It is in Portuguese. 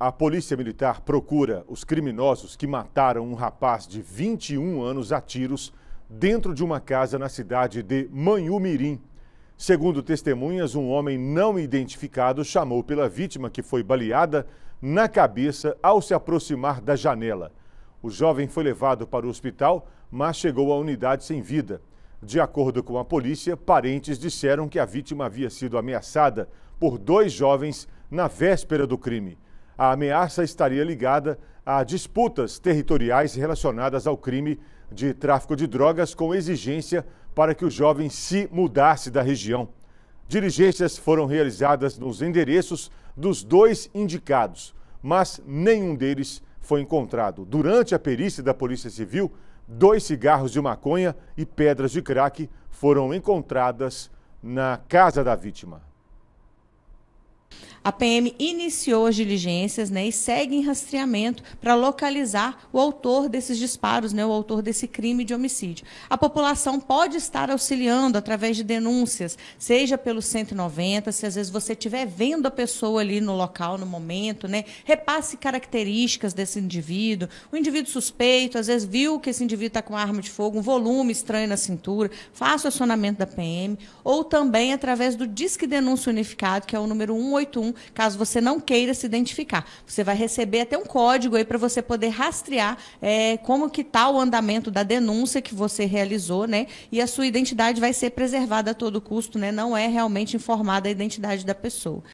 A polícia militar procura os criminosos que mataram um rapaz de 21 anos a tiros dentro de uma casa na cidade de Manhumirim. Segundo testemunhas, um homem não identificado chamou pela vítima, que foi baleada na cabeça ao se aproximar da janela. O jovem foi levado para o hospital, mas chegou à unidade sem vida. De acordo com a polícia, parentes disseram que a vítima havia sido ameaçada por dois jovens na véspera do crime a ameaça estaria ligada a disputas territoriais relacionadas ao crime de tráfico de drogas, com exigência para que o jovem se mudasse da região. Diligências foram realizadas nos endereços dos dois indicados, mas nenhum deles foi encontrado. Durante a perícia da Polícia Civil, dois cigarros de maconha e pedras de crack foram encontradas na casa da vítima. A PM iniciou as diligências né, e segue em rastreamento para localizar o autor desses disparos, né, o autor desse crime de homicídio. A população pode estar auxiliando através de denúncias, seja pelo 190, se às vezes você estiver vendo a pessoa ali no local, no momento, né, repasse características desse indivíduo, o indivíduo suspeito, às vezes viu que esse indivíduo está com arma de fogo, um volume estranho na cintura, faça o acionamento da PM, ou também através do Disque Denúncia Unificado, que é o número 181, caso você não queira se identificar. Você vai receber até um código aí para você poder rastrear é, como que está o andamento da denúncia que você realizou, né? E a sua identidade vai ser preservada a todo custo, né? Não é realmente informada a identidade da pessoa.